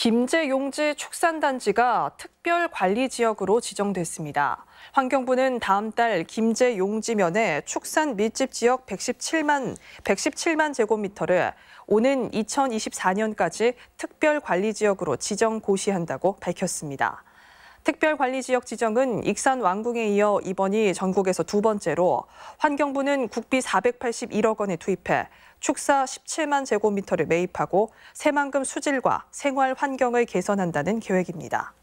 김제용지 축산단지가 특별관리지역으로 지정됐습니다. 환경부는 다음 달김제용지면에 축산 밀집 지역 117만, 117만 제곱미터를 오는 2024년까지 특별관리지역으로 지정 고시한다고 밝혔습니다. 특별관리지역 지정은 익산 왕궁에 이어 이번이 전국에서 두 번째로 환경부는 국비 481억 원에 투입해 축사 17만 제곱미터를 매입하고 새만금 수질과 생활 환경을 개선한다는 계획입니다.